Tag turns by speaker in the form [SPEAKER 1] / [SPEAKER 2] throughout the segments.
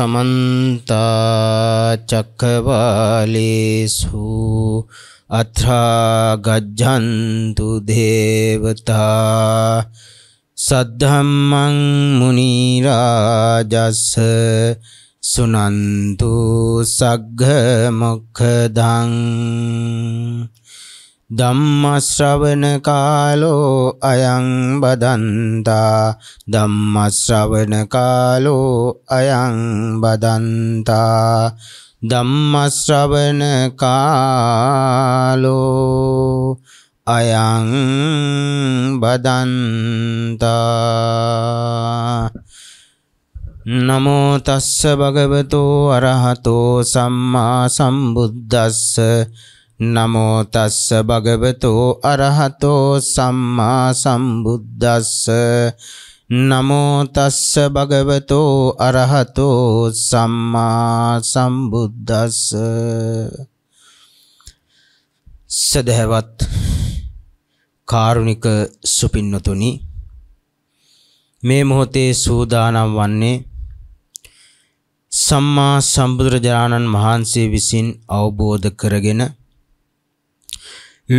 [SPEAKER 1] සමන්තා චක්කවාලේසු අත්‍රා ගජ්ජන්තු දේවතා සද්ධම්මං මුනි රාජස් සුනන්තු සග්ග මොක්ඛදං ධම්මශ්‍රවන කාලෝ අයං බදන්තා ධම්මශ්‍රවන කාලෝ අයං බදන්තා ධම්මශ්‍රවන කාලෝ අයං බදන්තා නමෝ තස්ස භගවතෝ අරහතෝ සම්මා සම්බුද්දස්ස නමෝ තස්ස භගවතෝ අරහතෝ සම්මා සම්බුද්දස්ස නමෝ තස්ස භගවතෝ අරහතෝ සම්මා සම්බුද්දස්ස සදහවත් කාරුණික සුපින්නතුනි මේ මොහොතේ සූදානම් වන්නේ සම්මා සම්බුදුරජාණන් වහන්සේ විසින් අවබෝධ කරගෙන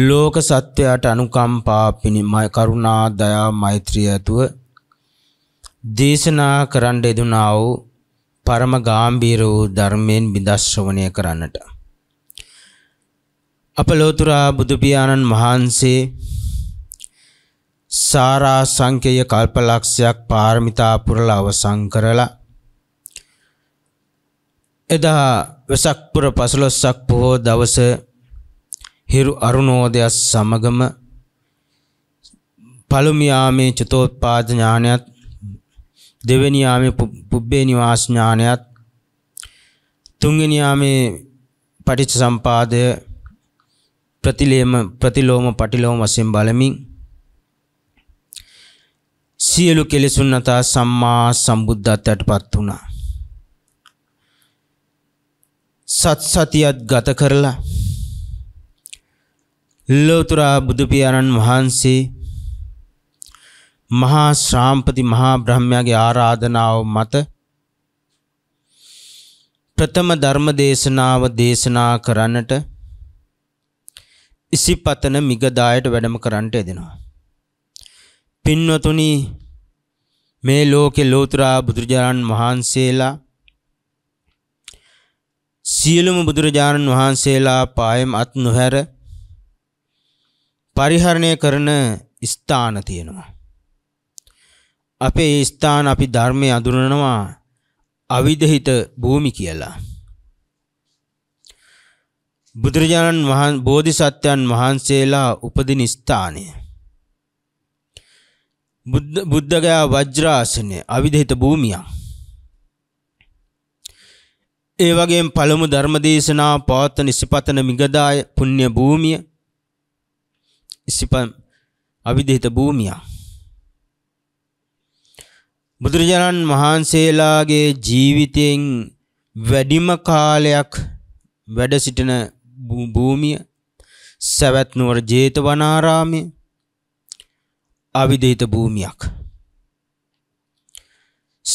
[SPEAKER 1] ලෝක සත්‍යයට අනුකම්පා පිණිමය කරුණා දයා මෛත්‍රිය ඇතුව දේශනා කරන්න යෙදුනා වූ පරම ගාම්භීර වූ ධර්මයෙන් විදර්ශවණය කරන්නට අප ලෝතර බුදු පියාණන් වහන්සේ සාරා සංකේය කල්පලක්ෂයක් පාරමිතා පුරලා අවසන් කරලා එදා වෙසක් පුර 15ක් පොහොව දවසේ හිරු අරුණෝදයත් සමගම පළමුයාමේ චතෝත්පාද ඥානයත් දෙවෙනි යාමේ පුබ්බේ නිවාස ඥානයත් තුන්වෙනි යාමේ පටිච්ච සම්පාදය ප්‍රතිලේම ප්‍රතිලෝම පටිලෝම වශයෙන් බලමින් සියලු කෙලෙසුන් අතා සම්මා සම්බුද්ධත්වයටපත් වුණා. සත් සතියත් ගත කරලා ලෝතුරා බුදුපියාණන් වහන්සේ මහා ශ්‍රාම්පති මහා බ්‍රහ්මයාගේ ආරාධනාව මත ප්‍රථම ධර්ම දේශනාව දේශනා කරන්නට ඉසිපතන මිගදායට වැඩම කරන්නට එදෙනවා. පින්වතුනි මේ ලෝකේ ලෝතුරා බුදුරජාණන් වහන්සේලා සියලුම බුදුරජාණන් වහන්සේලා පායම් අත් නොහැර පරිහරණය කරන ස්ථාන තියෙනවා. අපේ ස්ථාන අපි ධර්මය අඳුරනවා අවිදහිත භූමි කියලා. බුදුරජාණන් වහන් බෝධිසත්වයන් වහන්සේලා උපදින ස්ථානය. බුද්ධගයා වජ්‍රාසනය අවිදහිත භූමියක්. ඒ වගේම පළමු ධර්මදේශනා පවත්වන ඉසිපතන මිගදාය පුණ්‍ය භූමිය ඉසිපම් අවිදිහිත භූමිය බුදුරජාණන් වහන්සේලාගේ ජීවිතයෙන් වැඩිම කාලයක් වැඩ සිටින භූමිය සවැත් නුවර ජේතවනාරාමයේ අවිදිත භූමියක්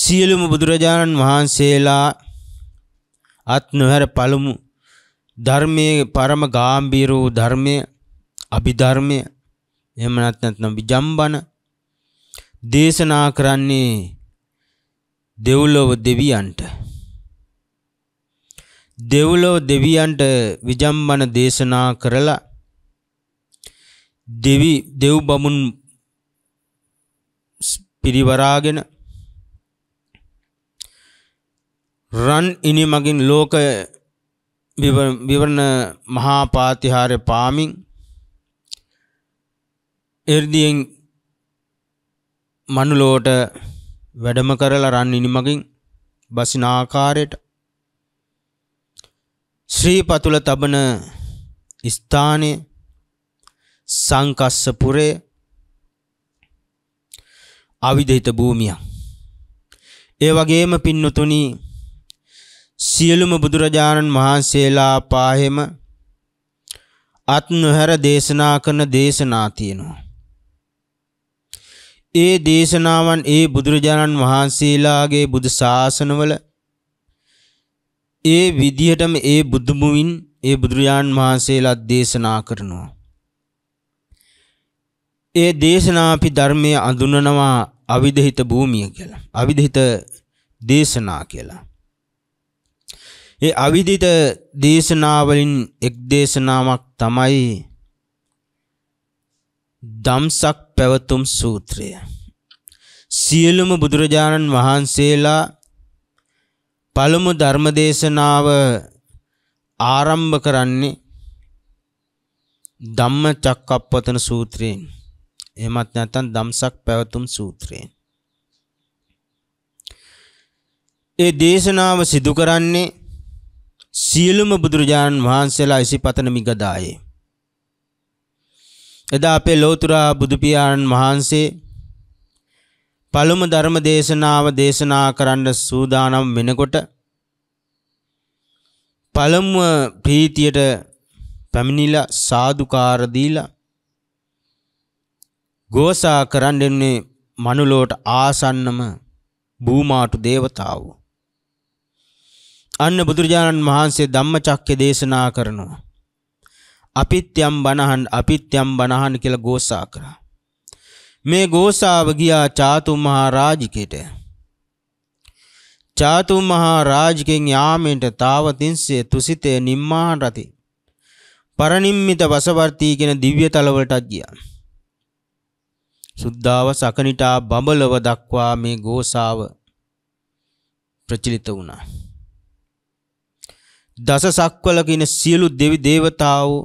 [SPEAKER 1] සියලුම බුදුරජාණන් වහන්සේලා අත් නොහැර පළමු ධර්මයේ පරම ගාම්භීර වූ ධර්මයේ අභිධර්මය එහෙම නැත්නම් විජම්බන දේශනා කරන්නේ දෙව්ලොව දෙවියන්ට දෙව්ලොව දෙවියන්ට විජම්බන දේශනා කරලා දෙවි දෙව් බමුණු පිරිවරාගෙන රන් ඉනි මගින් ලෝක විවරණ මහා පාතිහාරය පාමින් එර්දියෙන් මනුලෝට වැඩම කරලා රන් නිනිමගින් බසින ආකාරයට ශ්‍රී පතුල තබන ස්ථානය සංකස්ස පුරේ අවිධහිත භූමිය. ඒ වගේම පින්නතුනි සියලුම බුදුරජාණන් වහන්සේලා පාහෙම අත් නොහැර දේශනා කරන දේශනා තියෙනවා. ඒ දේශනාවන් ඒ බුදුරජාණන් වහන්සේලාගේ බුදු ශාසනවල ඒ විදිහටම ඒ බුදුමුවින් ඒ බුදුරජාණන් වහන්සේලා දේශනා කරනවා. ඒ දේශනා අපි ධර්මය අඳුනනවා අවිධහිත භූමිය කියලා. අවිධහිත දේශනා කියලා. ඒ අවිධිත දේශනාවලින් එක් දේශනාවක් තමයි දම්සක් පැවතුම් සූත්‍රය සියලුම බුදුරජාණන් වහන්සේලා පළමු ධර්මදේශනාව ආරම්භ කරන්නේ ධම්ම චක්කප්පවතන සූත්‍රයෙන් එහෙමත් නැත්නම් දම්සක් පැවතුම් සූත්‍රයෙන් ඒ දේශනාව සිදු කරන්නේ සියලුම බුදුරජාණන් වහන්සේලා ඉසිපතන මිගදායේ එදා අපේ ලෝතුරා බුදුපියාණන් වහන්සේ පළමු ධර්ම දේශනාව දේශනා කරන්න සූදානම් වෙනකොට පළමුව ප්‍රීතියට පැමිණිලා සාදුකාර දීලා ගෝසා කරන්න එන්නේ මනුලෝට ආසන්නම බූමාටු දේවතාවෝ. අන්න බුදුරජාණන් වහන්සේ ධම්මචක්්‍ය දේශනා කරනවා. අපිත් යම් බණහන් අපිත් යම් බණහන් කියලා ගෝසා කරා. මේ ගෝසාව ගියා චාතු මහා රාජිකයට. චාතු මහා රාජිකෙන් යාමෙන්ට තාවතින්සේ තුසිතේ නිම්මාහන් රති. පරනිම්මිත වසවර්තී කියන දිව්‍ය තලවලටත් ගියා. සුද්ධාව සකනිටා බඹලව දක්වා මේ ගෝසාව ප්‍රචලිත වුණා. දස සක්වල කියන සියලු දෙවි දේවතාවෝ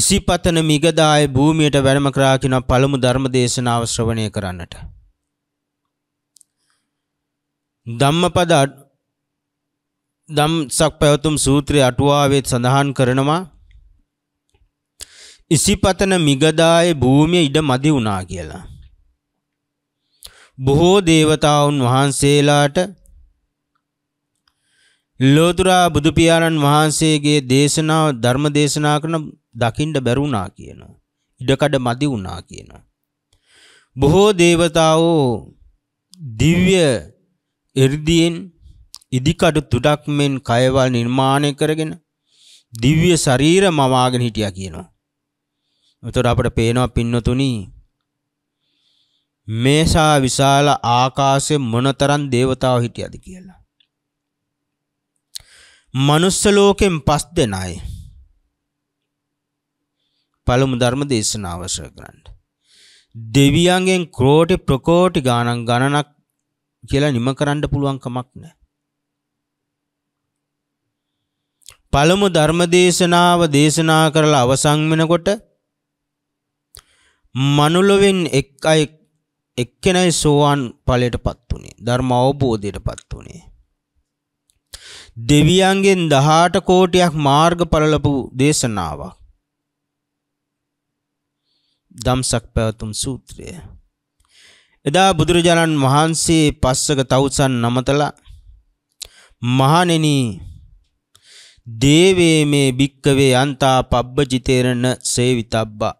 [SPEAKER 1] ඉසිපතන මිගදාය භූමියට වැඩම කරා කියන පළමු ධර්ම දේශනාව ශ්‍රවණය කරන්නට. ධම්මපද ධම්සක් පැවතුම් සූත්‍රයේ අටුවාවේ සඳහන් කරනවා ඉසිපතන මිගදායේ භූමිය ඉඩ මදි වුණා කියලා. බොහෝ දේවතාවුන් වහන්සේලාට ලෝතුරා බුදුපියාණන් වහන්සේගේ දේශනාව ධර්ම දේශනා කරන දකිින්ට බැරුණා කියනවා. ඉඩකඩ මදි වුණා කියනවා. බොහෝ දේවතාවෝ දිව්‍ය එර්දියෙන් ඉදිකඩු තුඩක් මෙන් කයවල් නිර්මාණය කරගෙන දිව්‍ය ශරීර මවාගෙන හිටියා කියනවා. උතර අපට පේනවා පින්නතුනි මේසා විශාල ආකාශයේ මොනතරම් දේවතාවෝ හිටියද කියලා. මනුස්ස ලෝකෙන් පස් දෙනයි. පළමු ධර්ම දේශනාව ශ්‍රය කරන්න. දෙවියන්ගෙන් ක්‍රෝටි ප්‍රකෝටි ගාණක් ගණනක් කියලා නිම කරන්න පුළුවන් කමක් නැහැ. පළමු ධර්ම දේශනාව දේශනා කරලා අවසන් වෙනකොට මනුලොවෙන් එක් අය එක්කෙනයි සෝවාන් ඵලයටපත් උනේ ධර්ම අවබෝධයටපත් උනේ දෙවියන්ගෙන් 18 කෝටියක් මාර්ගඵල ලැබූ දේශනාවක්. දම්සක් පැවතුම් සූත්‍රය. එදා බුදුරජාණන් වහන්සේ පස්සක තවුසන් නමතලා මහණෙනි දේවේ මේ භික්කවේ අන්තා පබ්බජිතේරණ සේවිතබ්බා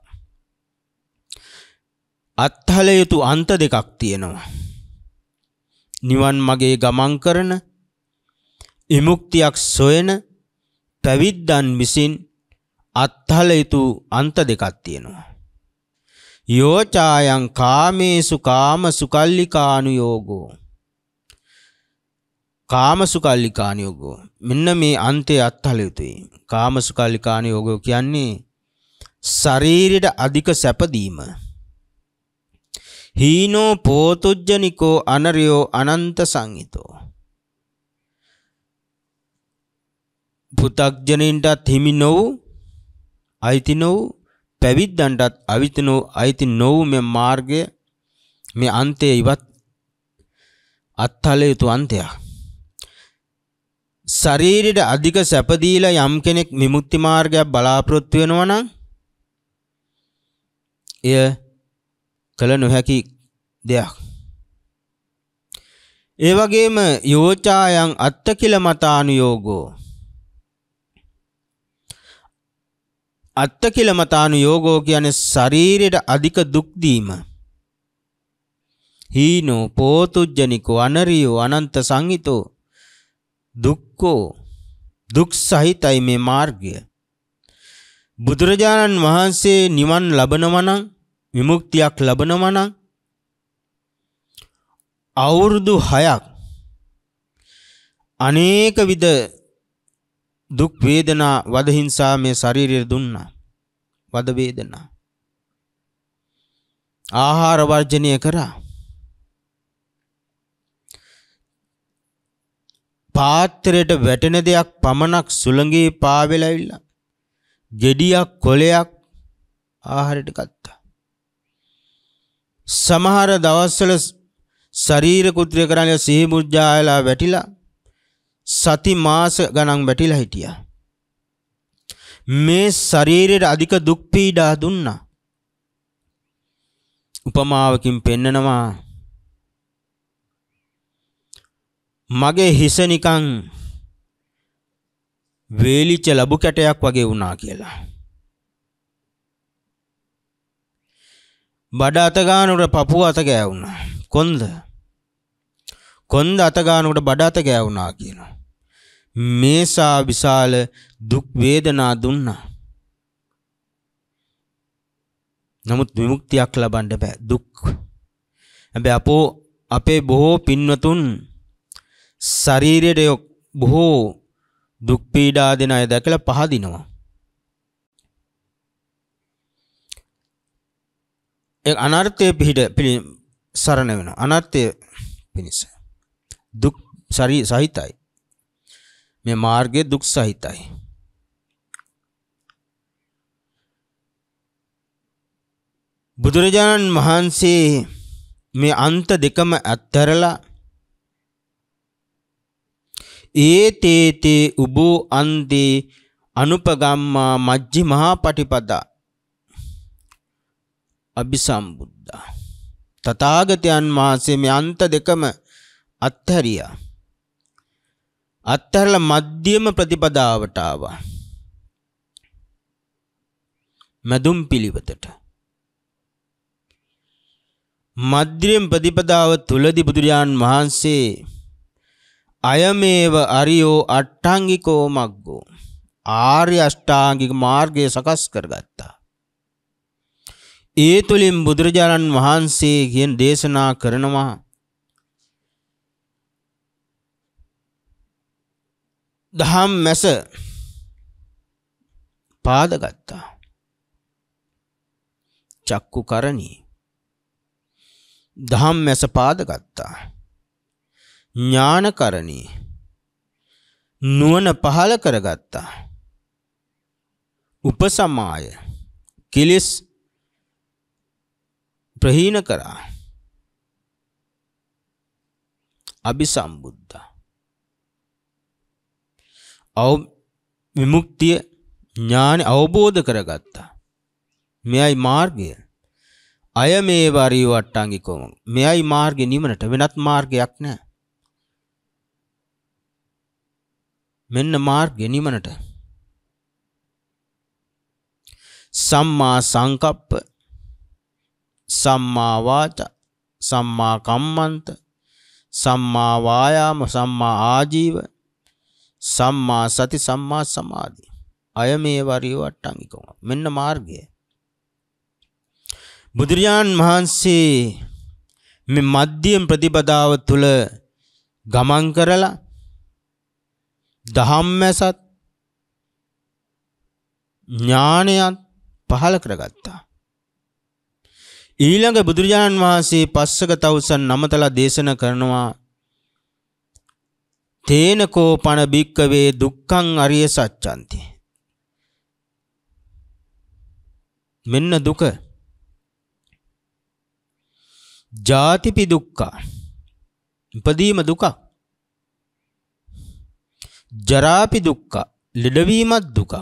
[SPEAKER 1] අත්හල යුතු අන්ත දෙකක් තියෙනවා. නිවන් මගේ ගමන් කරන විමුක්තියක් සොයන පැවිද්දන් විසින් අත්හල යුතු අන්ත දෙකක් තියෙනවා. යෝචායන් කාමේසු කාම සුකල්ලිකානු යෝගෝ. කාම සුකල්ලිකානු යෝගෝ. මෙන්න මේ අන්තය අත්හල යුතුයි. කාම සුකල්ලිකානු යෝගෝ කියන්නේ ශරීරයට අධික සැපදීම. හීනෝ පෝතුජ්ජනිකෝ අනරයෝ අනන්ත සංහිතෝ පු탁ජනින්ටත් හිමි නොව අයිති නොව පැවිද්දන්ටත් අවිති නොව අයිති නොව මේ මාර්ගය මේ අන්තය ඉවත් අත්හල යුතු අන්තයක් ශරීරයට අධික සැප දීලා යම් කෙනෙක් විමුක්ති මාර්ගයක් බලාපොරොත්තු වෙනවා නම් එය කල නොහැකි දෙයක් ඒ වගේම යෝචායන් අත්තකිල මතානුයෝගෝ අත්ත කිලමතානු යෝගෝ කියන්නේ ශරීරයට අධික දුක් දීම. හීනෝ පෝතුජ්ජනිකෝ අනරියෝ අනන්ත සංහිතෝ දුක්ඛෝ දුක් සහිතයි මේ මාර්ගය. බුදුරජාණන් වහන්සේ නිවන් ලබනවා නම් විමුක්තියක් ලබනවා නම් අවුරුදු 6ක් අනේක විද දුක් වේදනා වද හිංසා මේ ශරීරයට දුන්නා වද වේදනා ආහාර වර්ජනය කරා පාත්‍රයට වැටෙන දෙයක් පමණක් සුළඟේ පාවෙලවිලා ගෙඩියක් කොලයක් ආහාරයට ගත්තා. සමහර දවස්වල ශරීර කුත්‍රය කරන්නේ සිහි මුර්ජායලා වැටිලා සති මාස ගණන් වැටිලා හිටියා. මේ ශරීරයට අධික දුක් පීඩා දුන්නා. උපමාවකින් පෙන්නනවා මගේ හිස නිකන් වේලිච්ච ලබු කැටයක් වගේ වුණා කියලා. බඩ අත ගන්නකොට පපුව අත ගෑවුණා. කොන්ද කොන්ද අත ගන්නකොට බඩ අත ගෑවුණා කියනවා. මේසා විශාල දුක් වේදනා දුන්නා. නමුත් විමුක්තියක් ලබන්න බෑ දුක්. හැබැයි අපෝ අපේ බොහෝ පින්වතුන් ශරීරයේ බොහෝ දුක් පීඩා දෙන අය දැකලා පහදිනවා. ඒ අනර්ථයේ පිහිට සරණ වෙනවා. අනර්ථයේ පිනිස. දුක් සහිතයි. මේ මාර්ගය දුක් සහිතයි. බුදුරජාණන් වහන්සේ මේ අන්ත දෙකම අත්තරලා ඒ තේතේ උබෝ අන්දේ අනුපගම්මා මජ්ජි මහා පටිපදා අභිසම්බුද්ධා තථාගතයන් වහන්සේ මේ අන්ත දෙකම අත්හැරියා අත්හැරලා මධ්‍යම ප්‍රතිපදාවට ආවා. මදුම් පිළිවෙතට මධ්‍යම ප්‍රතිපදාව තුලදී බුදුරජාන් වහන්සේ අයමේව අරියෝ අට්ඨාංගිකෝ මග්ගෝ ආර්ය අෂ්ටාංගික මාර්ගය සකස් කරගත්තා. ඒ තුලින් බුදුරජාණන් වහන්සේ කියන දේශනා කරනවා දහම් මැස පාදගත්තා චක්කු කරණී දහම් මැස පාදගත්තා ඥානකරණී නුවණ පහල කරගත්තා උපසමාය කිලිස් ප්‍රහීන කරා අபிසම්බුද්ධා විමුක්තිය ඥාන අවබෝධ කරගත්තා. මෙයයි මාර්ගය. අය මේ වරී වට්ටාංගිකෝම. මෙයයි මාර්ගය නිවනට වෙනත් මාර්ගයක් නැහැ. මෙන්න මාර්ගය නිවනට. සම්මා සංකප්ප සම්මා වාච සම්මා කම්මන්ත සම්මා වායාම සම්මා ආජීව සම්මා සති සම්මා සමාධි. අය මේ වරිය වට්ටංගිකම. මෙන්න මාර්ගය. බුදුරජාන් වහන්සේ මේ මධ්‍යම ප්‍රතිපදාව තුළ ගමන් කරලා දහම්මැසත් ඥානයත් පහළ කරගත්තා. ඊළඟ බුදුරජාණන් වහන්සේ පස්සක තවුසන් නමතලා දේශන කරනවා තේනකෝ පන භික්කවේ දුක්ඛං අරිය සත්‍යන්ති මෙන්න දුක ජාතිපි දුක්ඛා ඉපදීම දුක ජරාපි දුක්ඛ ලෙඩවීමත් දුක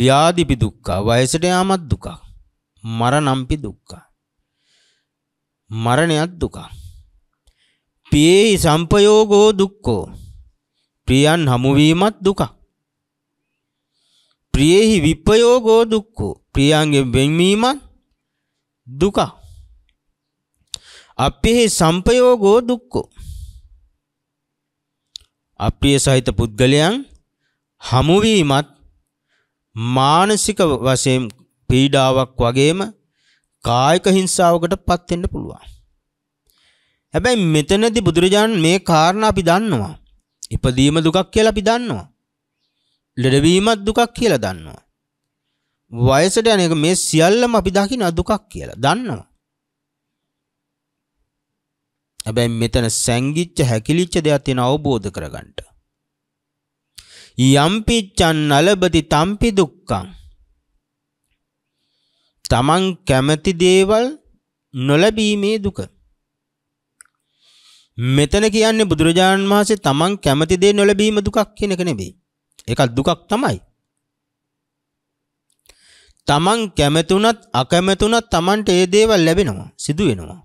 [SPEAKER 1] ව්‍යාධිපි දුක්ඛ වයසට යාමත් දුක මරණම්පි දුක්ඛ මරණයත් දුකා පියේ සම්පයෝගෝ දුක්ඛෝ ප්‍රියන් හමුවීමත් දුකක් ප්‍රියෙහි විප්පයෝගෝ දුක්ඛෝ ප්‍රියන්ගේ වෙන්වීමත් දුක අපිහි සම්පයෝගෝ දුක්ඛෝ අප්‍රිය සහිත පුද්ගලයන් හමුවීමත් මානසික වශයෙන් පීඩාවක් වගේම කායික හිංසාවකට පත් වෙන්න පුළුවන් හැබැයි මෙතනදී බුදුරජාණන් මේ කාරණා අපි දන්නවා. ඉපදීම දුකක් කියලා අපි දන්නවා. ලෙඩවීමත් දුකක් කියලා දන්නවා. වයසට යන එක මේ සියල්ලම අපි දකින දුකක් කියලා දන්නවා. හැබැයි මෙතන සංගිච්ච හැකිලිච්ච දෙයක් තියෙන අවබෝධ කරගන්න. යම්පිච්ඡන් නලබති තම්පි දුක්ඛං. තමන් කැමති දේවල් නොලැබීමේ දුක. මෙතන කියන්නේ බුදුරජාණන් වහන්සේ තමන් කැමති දේ නොලැබීම දුකක් කියන එක නෙවෙයි. ඒකත් දුකක් තමයි. තමන් කැමතුණත් අකමැතුණත් තමන්ට ඒ දේවල් ලැබෙනවා, සිදු වෙනවා.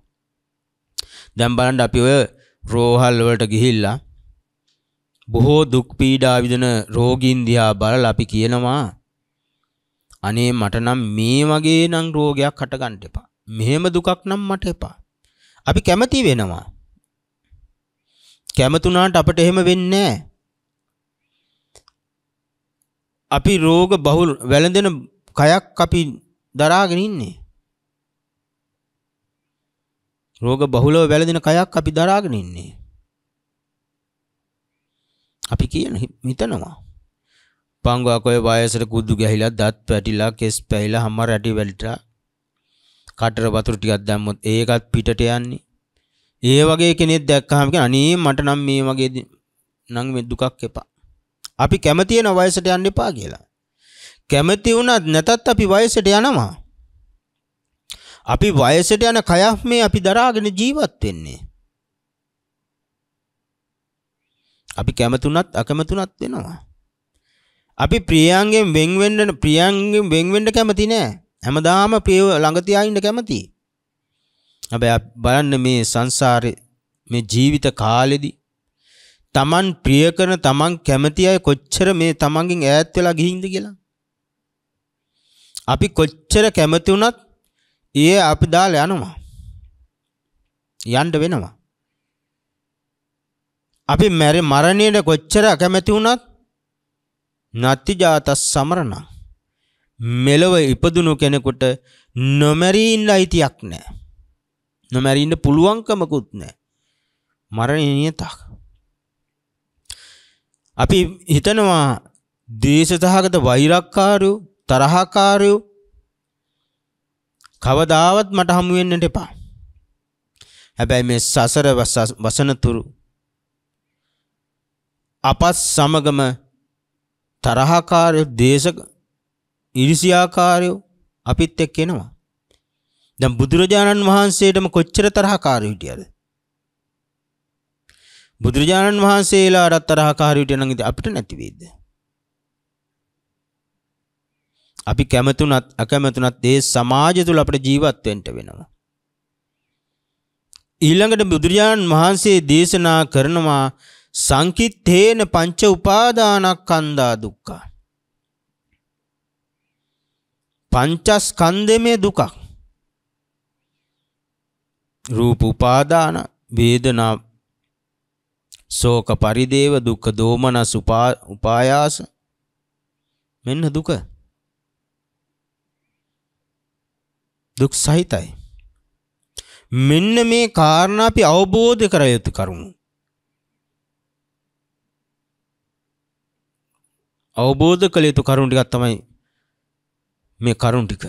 [SPEAKER 1] දැන් බලන්න අපි ඔය රෝහල් වලට ගිහිල්ලා බොහෝ දුක් පීඩා විඳින රෝගීන් දිහා බලලා අපි කියනවා අනේ මට නම් මේ වගේ නම් රෝගයක් හටගන්න එපා. මෙහෙම දුකක් නම් මට එපා. අපි කැමති වෙනවා. කැමතුණාට අපට එහෙම වෙන්නේ අපි රෝග බහුල වැළඳෙන කයක් අපි දරාගෙන ඉන්නේ. රෝග බහුලව වැළඳෙන කයක් අපි දරාගෙන ඉන්නේ. අපි කියන හිතනවා. පංගුවක් ඔය වයසට කුද්දු ගැහිලා දත් පැටිලා කෙස් පැහිලා හැම රැටි වැලිටා කටර වතුර ටිකක් දැම්මොත් ඒකත් පිටට යන්නේ. ඒ වගේ කෙනෙක් දැක්කහම කියන අනේ මට නම් මේ වගේ නම් මේ දුකක් එපා. අපි කැමති වෙන වයසට යන්න එපා කියලා. කැමති වුණත් නැතත් අපි වයසට යනවා. අපි වයසට යන කයක් මේ අපි දරාගෙන ජීවත් වෙන්නේ. අපි කැමතුණත් අකමැතුණත් වෙනවා. අපි ප්‍රියයන්ගෙන් වෙන් වෙන්න ප්‍රියයන්ගෙන් වෙන් වෙන්න කැමති නෑ. හැමදාම ප්‍රියව ළඟ තියා ඉන්න කැමතියි. හැබැයි බලන්න මේ සංසාරේ මේ ජීවිත කාලෙදි තමන් ප්‍රිය කරන තමන් කැමති අය කොච්චර මේ තමන්ගෙන් ඈත් වෙලා ගිහින්ද කියලා අපි කොච්චර කැමති වුණත් ඒ අපි දාලා යනවා යන්න වෙනවා අපි මැරි මරණයට කොච්චර අකමැති වුණත් නැති ජාතස් සමරණ මෙලව ඉපදුණු කෙනෙකුට නොමැරී ඉන්න අයිතියක් නැහැ නොමැරීන්න පුළුවන්කමකුත් නෑ මරණය නියතක් අපි හිතනවා දේශතහගත වෛරක්කාරයෝ තරහකාරයෝ කවදාවත් මට හමුවෙන්නට එපා. හැබැයි මේ සසර වසනතුරු අපත් සමගම තරහකාරයෝ දේශ ඉරිසියාකාරයෝ අපිත් එක්ක එනවා. දැන් බුදුරජාණන් වහන්සේටම කොච්චර තරහකාරී හිටියද? බුදුරජාණන් වහන්සේලාට තරහකාරී හිටිය නම් ඉතින් අපිට නැති වෙයිද? අපි කැමතුණත් අකැමතුණත් ඒ සමාජය තුළ අපිට ජීවත් වෙන්න වෙනවා. ඊළඟට බුදුරජාණන් වහන්සේ දේශනා කරනවා සංකිට්ඨේන පංච උපාදානස්කන්ධා දුක්ඛ. පංචස්කන්ධයේ දුකක්. රූප උපාදාන වේදනා ශෝක පරිදේව දුක්ඛ දෝමනස් උපායාස මෙන්න දුක දුක් සහිතයි මෙන්න මේ කාරණා අපි අවබෝධ කර යුතු කරුණු අවබෝධ කළ යුතු කරුණු ටිකක් තමයි මේ කරුණු ටික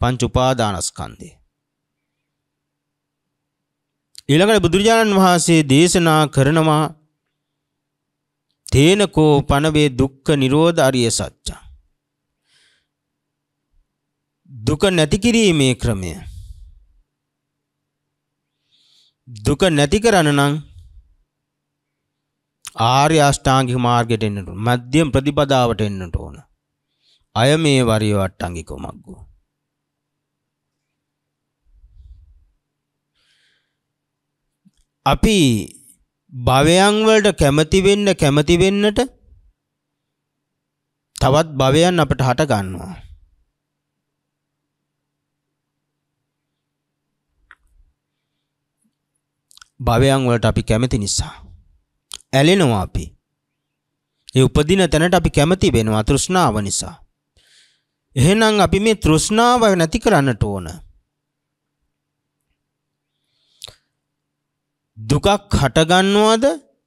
[SPEAKER 1] පංච උපාදානස්කන්ධය ඊළඟට බුදුරජාණන් වහන්සේ දේශනා කරනවා තේනකෝ පනවේ දුක්ඛ නිරෝධ අරිය සත්‍යං දුක නැති කිරීමේ ක්‍රමය දුක නැති කරන නම් ආර්ය අෂ්ටාංගික මාර්ගයට එන්නට ඕන මධ්‍යම ප්‍රතිපදාවට එන්නට ඕන අය මේ වරිය වට්ටාංගික මග්ගෝ අපි භවයන් වලට කැමති වෙන්න කැමති වෙන්නට තවත් භවයන් අපට හට ගන්නවා. භවයන් වලට අපි කැමති නිසා ඇලෙනවා අපි. ඒ උපදින තැනට අපි කැමති වෙනවා තෘෂ්ණාව නිසා. එහෙනම් අපි මේ තෘෂ්ණාව නැති කරන්නට ඕන. දුකක් හටගන්නවද?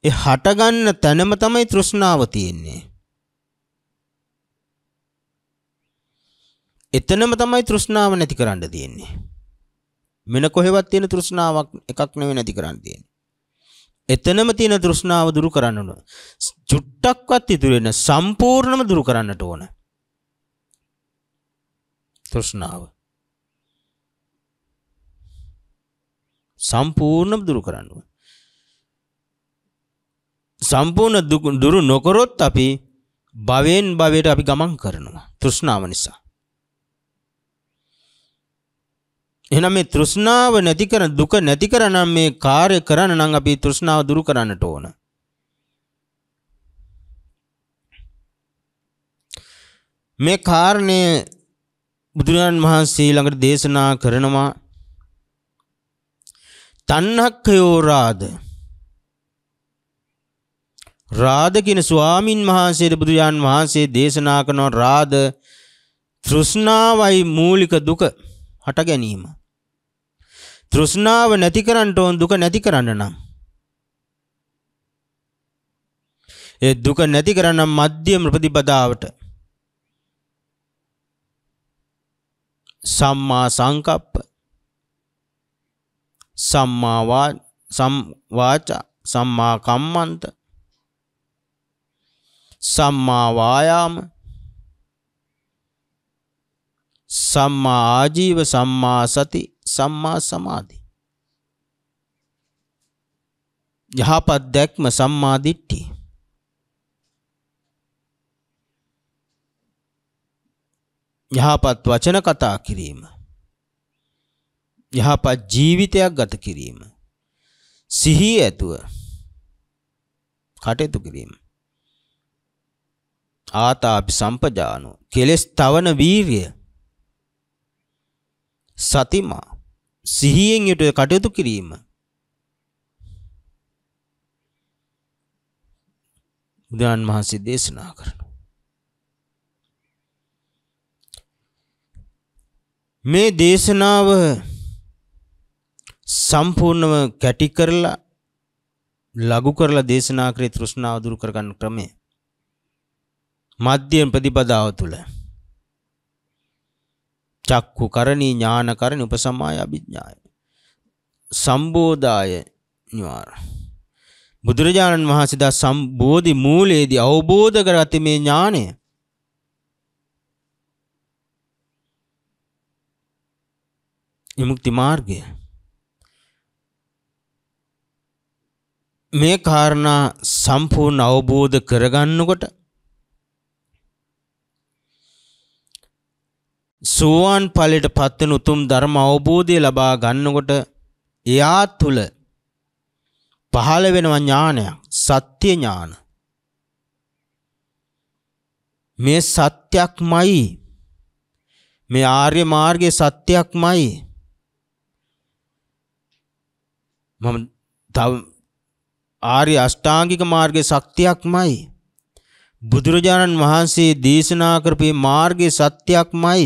[SPEAKER 1] ඒ හටගන්න තැනම තමයි තෘෂ්ණාව තියෙන්නේ. එතනම තමයි තෘෂ්ණාව නැති කරන්න තියෙන්නේ. මෙන කොහෙවත් තියෙන තෘෂ්ණාවක් එකක් නෙවෙයි නැති කරන්න තියෙන්නේ. එතනම තියෙන තෘෂ්ණාව දුරු කරන්න ඕන. චුට්ටක්වත් ඉතුරු වෙන සම්පූර්ණම දුරු කරන්නට ඕන. තෘෂ්ණාව සම්පූර්ණ දුරු කරන්න සම්පූර්ණ දුරු නොකරොත් අපි භවයෙන් භවයට අපි ගමන් කරනවා තෘෂ්ණාව නිසා. එහෙනම් මේ තෘෂ්ණාව නැති කරන දුක නැති කරන මේ කාර්ය කරන නම් අපි තෘෂ්ණාව දුරු කරන්නට ඕන. මේ කාරණේ බුදුරජාන් වහන්සේ ළඟට දේශනා කරනවා තණ්හක්ඛයෝ රාද රාද කියන ස්වාමින් වහන්සේට බුදුජාන් වහන්සේ දේශනා කරන රාද තෘෂ්ණාවයි මූලික දුක හට ගැනීම. තෘෂ්ණාව නැති කරන්න ඕන දුක නැති කරන්න නම් ඒ දුක නැති කරන්න මධ්‍යම ප්‍රතිපදාවට සම්මා සංකප්ප සම්මා වාච සම්මා කම්මන්ත සම්මා වායාම සම්මා ආජීව සම්මා සති සම්මා සමාධි යහපත් දැක්ම සම්මා දිට්ඨි යහපත් වචන කතා කිරීම යහපත් ජීවිතයක් ගත කිරීම. සිහි ඇතුව කටයුතු කිරීම. ආතාපි සම්පජානෝ කෙලෙස් තවන වීරිය සතිමා සිහියෙන් යුට කටයුතු කිරීම බුදුන් වහන්සේ දේශනා කරනවා මේ දේශනාව සම්පූර්ණව කැටි කරලා ලඝු කරලා දේශනා කරේ තෘෂ්ණාව දුරු කරගන්න ක්‍රමය. මධ්‍යම ප්‍රතිපදාව තුළ චක්කු කරණී ඥාන කරණ උපසමාය අභිඥාය සම්බෝධාය නිවාර බුදුරජාණන් වහන්සේ දා සම්බෝධි මූලයේදී අවබෝධ කරගත්තේ මේ ඥානය විමුක්ති මාර්ගය මේ කාරණා සම්පූර්ණ අවබෝධ කරගන්නකොට සෝවාන් ඵලයට පත්වෙන උතුම් ධර්ම අවබෝධය ලබා ගන්නකොට එයා තුල පහළ වෙනවා ඥානයක් සත්‍ය ඥාන මේ සත්‍යක්මයි මේ ආර්ය මාර්ගයේ සත්‍යක්මයි මම තව ආර්ය අෂ්ටාංගික මාර්ගයේ ශක්තියක්මයි බුදුරජාණන් වහන්සේ දේශනා කරපේ මාර්ගයේ සත්‍යයක්මයි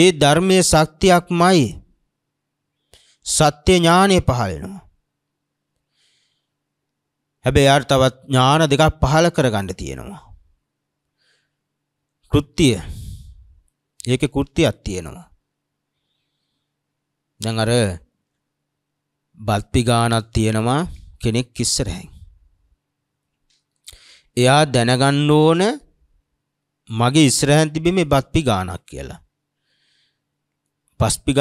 [SPEAKER 1] ඒ ධර්මයේ ශක්තියක්මයි සත්‍ය ඥානය පහළ වෙනවා හැබැයි යාට තවත් ඥාන දෙකක් පහළ කරගන්න තියෙනවා කෘත්‍ය ඒකේ කෘත්‍යයක් තියෙනවා දැන් අර බත්පි ගානක් තියෙනවා කෙනෙක් ඉස්සරහින්. එයා දැනගන්න ඕන මගේ ඉස්සරහින් තිබෙ මේ බත්පි ගානක් කියලා. පස්පි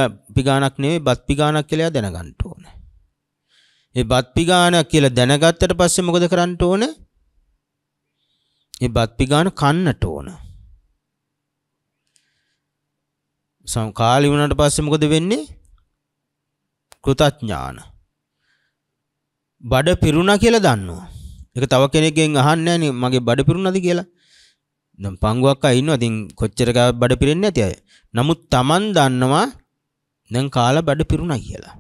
[SPEAKER 1] ගානක් නෙවෙයි බත්පි ගානක් කියලා එයා දැනගන්න ඕන. ඒ බත්පි ගානක් කියලා දැනගත්තට පස්සේ මොකද කරන්න ඕන? ඒ බත්පි ගාන කන්නට ඕන. සම කාලි වුණාට පස්සේ මොකද වෙන්නේ? කෘතඥාන. බඩ පිරුණා කියලා දන්නවා. ඒක තව කෙනෙක්ගෙන් අහන්නේ නැහනේ මගේ බඩ පිරුණාද කියලා. නම් පංගුවක් අය ඉන්නවා. ඉතින් කොච්චර ගාව බඩ පිරෙන්නේ නැති අය. නමුත් Taman දන්නවා දැන් කාලා බඩ පිරුණා කියලා.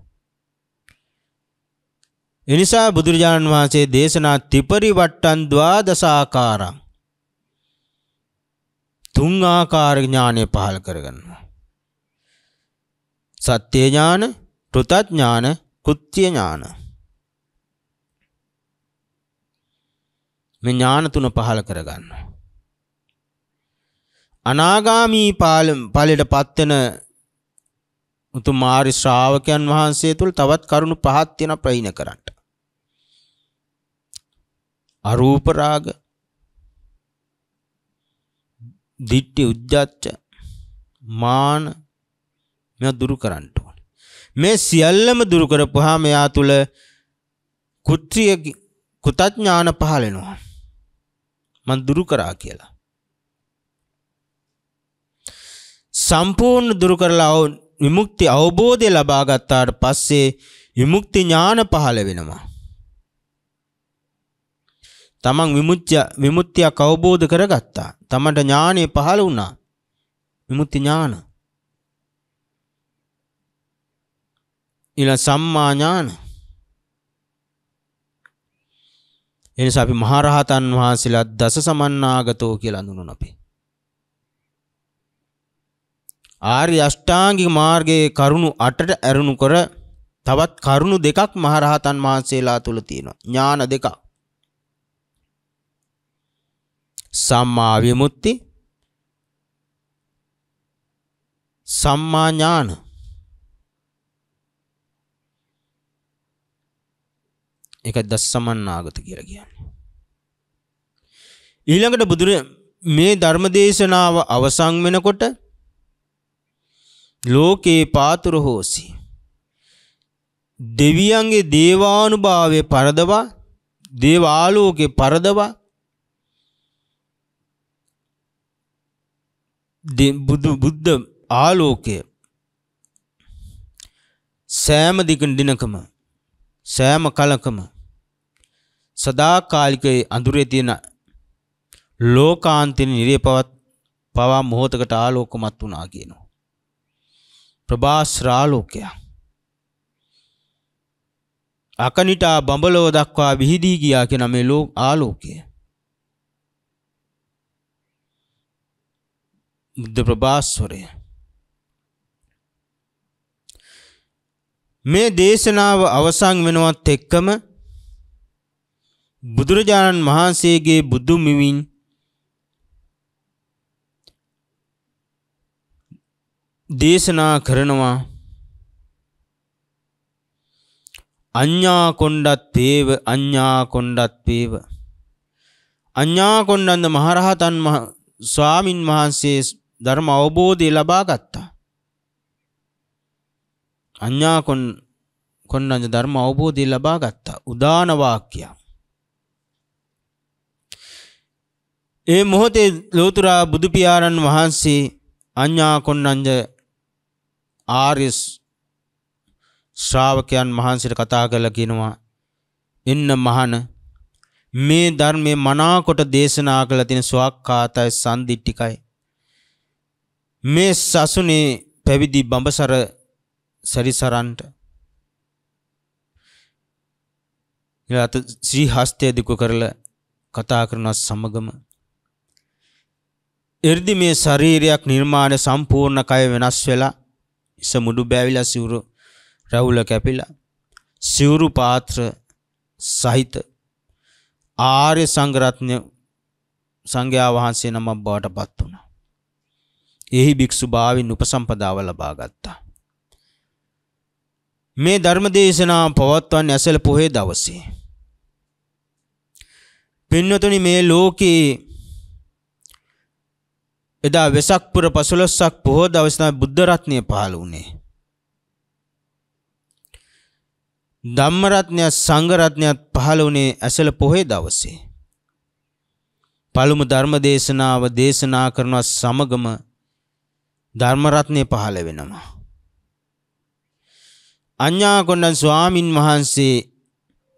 [SPEAKER 1] එනිසා බුදුරජාණන් වහන්සේ දේශනා ත්‍රිපරිවට්ටන් ද්වාදසාකාරං තුන් ආකාර ඥානය පහල කරගන්නවා. සත්‍ය ඥාන, ෘතඥාන, කුත්‍ය ඥාන. මේ ඥාන තුන පහල කරගන්න. අනාගාමී ඵලයට පත්වන උතුම් ආරි ශ්‍රාවකයන් වහන්සේ තුල තවත් කරුණු පහක් තියෙන ප්‍රයින කරන්න. අරූප රාග, දිට්ඨි උද්ධච්ච, මාන මේවා දුරු කරන්න ඕනේ. මේ සියල්ලම දුරු කරපුවාම එයා තුල කුත්‍ය කුතඥාන පහළ වෙනවා. මන් දුරු කරා කියලා. සම්පූර්ණ දුරු කරලා විමුක්ති අවබෝධය ලබා ගත්තාට පස්සේ විමුක්ති ඥාන පහළ වෙනවා. තමන් විමුක්ත්‍ය විමුක්තියක් අවබෝධ කරගත්තා. තමන්ට ඥානෙ පහළ වුණා. විමුක්ති ඥාන. ඊළඟ සම්මා ඥාන. එනිසා අපි මහරහතන් වහන්සේලා දස සමන්නාගතෝ කියලා අඳුනන අපි. ආර්ය අෂ්ටාංගික මාර්ගයේ කරුණු 8ට ඇරුණු කර තවත් කරුණු දෙකක් මහරහතන් වහන්සේලා තුල තියෙනවා. ඥාන දෙකක්. සම්මා විමුක්ති සම්මා ඥාන ඒක දස්සමන්නාගත කියලා කියන්නේ. ඊළඟට බුදුර මේ ධර්මදේශනාව අවසං වෙනකොට ලෝකේ පාතුර හෝසි දෙවියන්ගේ දේවානුභාවය පරදවා දේවාලෝකේ පරදවා බුදු බුද්ධ ආලෝකය සෑම දිගින් දිනකම සෑම කලකම සදාකාලිකයේ අඳුරේ තියෙන ලෝකාන්තින නිරේපවත් පවා මොහොතකට ආලෝකමත් වුණා කියනවා. ප්‍රභාස්රාලෝකය. අකනිටා බඹලෝ දක්වා විහිදී ගියා කියන මේ ලෝ ආලෝකය. බුද්ධ ප්‍රභාස්වරය. මේ දේශනාව අවසන් වෙනවත් එක්කම බුදුරජාණන් වහන්සේගේ බුදු මිමින් දේශනා කරනවා අඤ්ඤා කොණ්ඩත්වේව අඤ්ඤා කොණ්ඩත්වේව අඤ්ඤා කොණ්ඩන්ද මහරහතන් ස්වාමින් වහන්සේ ධර්ම අවබෝධය ලබා ගත්තා අඤ්ඤා කොණ්ඩන්ද ධර්ම අවබෝධය ලබා ගත්තා උදාන වාක්‍යය ඒ මොහොතේ ලෝතුරා බුදු පියාණන් වහන්සේ අඤ්ඤා කොණ්ඩන්ද ආර්ය ශ්‍රාවකයන් වහන්සේට කතා කරලා කියනවා එන්න මහන මේ ධර්මයේ මනාකොට දේශනා කළ තියෙන ස්වක්කාතයි සම්දිට්ටිකයි මේ සසුනේ පැවිදි බඹසර සරිසරන්ට ඊළාත ශ්‍රී හස්තය දිකු කරලා කතා කරනවා සමගම එර්දි මේ ශරීරයක් නිර්මාණය සම්පූර්ණ කය වෙනස් වෙලා ඉස මුඩු බෑවිලා සිවුරු රැවුල කැපිලා සිවුරු පාත්‍ර සහිත ආර්ය සංගරත්නය සංඝයා වහන්සේ නමක් බවට පත් වුණා. එහි භික්ෂු භාවින් උපසම්පදාව ලබා ගත්තා. මේ ධර්මදේශනා පවත්වන්නේ ඇසළ පොහේ දවසේ. පින්වතුනි මේ ලෝකේ එදා වෙසක් පුර පසළොස්සක් පොහෝ දවස් තමයි බුද්ධ රත්නය පහළ වුණේ. ධම්ම රත්නය සංඝ රත්නයත් පහළ වුණේ ඇසළ පොහේ දවසේ. පළමු ධර්ම දේශනාව දේශනා කරනවා සමගම ධර්ම රත්නය පහළ වෙනවා. අඤ්ඤාකොණ්ඩන් ස්වාමින් වහන්සේ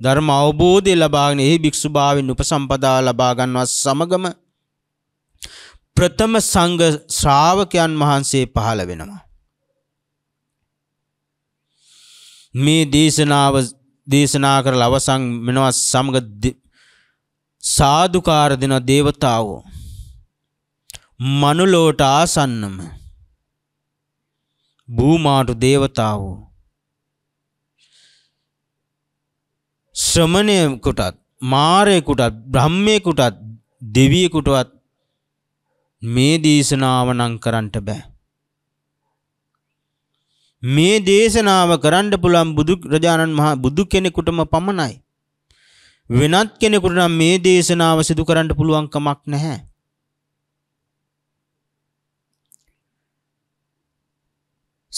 [SPEAKER 1] ධර්ම අවබෝධය ලබාගෙන එහි භික්ෂුභාවයෙන් උපසම්පදා ලබා ගන්නවා සමගම ප්‍රථම සංඝ ශ්‍රාවකයන් වහන්සේ පහළ වෙනවා. මේ දේශනාව දේශනා කරලා අවසන් වෙනවා සමග සාදුකාර දෙන దేవතාවෝ මනුලෝට ආසන්නම භූමාටු దేవතාවෝ ශ්‍රමණයෙකුටත් මාරයෙකුටත් බ්‍රහ්මයෙකුටත් දෙවියෙකුටවත් මේ දේශනාව නම් කරන්නට බෑ. මේ දේශනාව කරන්න පුළුවන් බුදු රජාණන් මහා බුදු කෙනෙකුටම පමණයි. වෙනත් කෙනෙකුට නම් මේ දේශනාව සිදු කරන්න පුළුවන් කමක් නැහැ.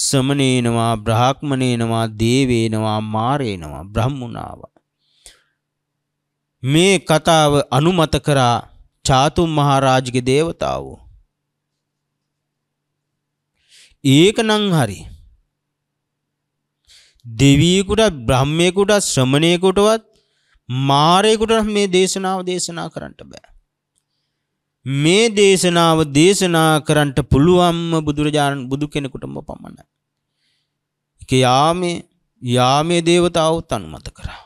[SPEAKER 1] සමනේනවා බ්‍රහ්මණේනවා දේවේනවා මාරේනවා බ්‍රහ්මුණාව මේ කතාව අනුමත කරා චාතුම් මහරාජගේ දේවතාවෝ. ඒක නං හරි. දෙවීකුට බ්‍රහ්මයකුට ශ්‍රමණයකුටවත් මාරයකුට මේ දේශනාව දේශනා කරන්නට බෑ. මේ දේශනාව දේශනා කරන්නට පුළුවන්ම බුදුරජාණන් බුදු කෙනෙකුටම පමණ. එක යාමේ යාමේ දේවතාවත් අනුමත කරා.